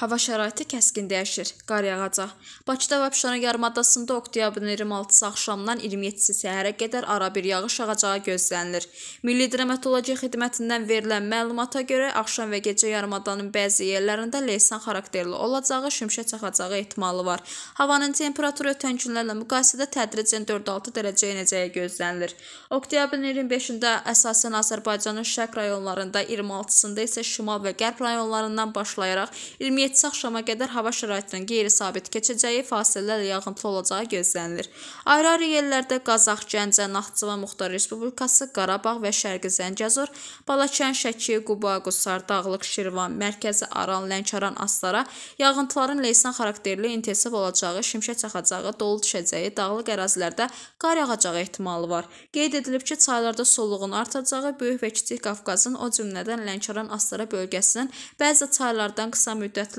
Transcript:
Hava şəraiti kəskin dəyişir. Qar yağacaq. Bakıda və Abşeron yarımadasında oktyabrın 26-sı axşamdan 27-si səhərə qədər ara bir yağış yağacağı gözlənilir. Milli Hidrometeorologiya Xidmətindən verilən məlumata görə axşam və gecə yarımadanın bəzi yerlərində leysan xarakterli olacağı, şimşək çaxacağı ehtimalı var. Havanın temperaturu ötən günlərlə müqayisədə tədricən 4-6 dərəcə enəcəyi gözlənilir. Oktyabrın 25-də əsasən Azərbaycanın şərq rayonlarında, 26-sında isə şimal və qərb rayonlarından başlayaraq 27 7 axşama qədər hava şəraitinin qeyri-sabit keçəcəyi, fasilələrlə yağıntılı olacağı gözlənilir. Ayrı-ayrı yerlərdə Qazax, Gəncə, Naxçıvan Muxtar Respublikası, Qarabağ və Şərqi Zəngəzur, Balakən, Şəki, Quba, Qusar, Dağlıq, Şirvan, Mərkəzi Aran, Lənkəran, Astara yağıntıların leysan xarakterli intensiv olacağı, şimşək çaxacağı, dolu düşəcəyi, dağlıq ərazilərdə qar yağacağı ehtimalı var. Qeyd edilib ki, çaylarda solluğun artacağı, Böyük və Kiçik Qafqazın, o cümlədən Lənkəran, Astara bölgəsinin bəzi çaylardan qısa müddət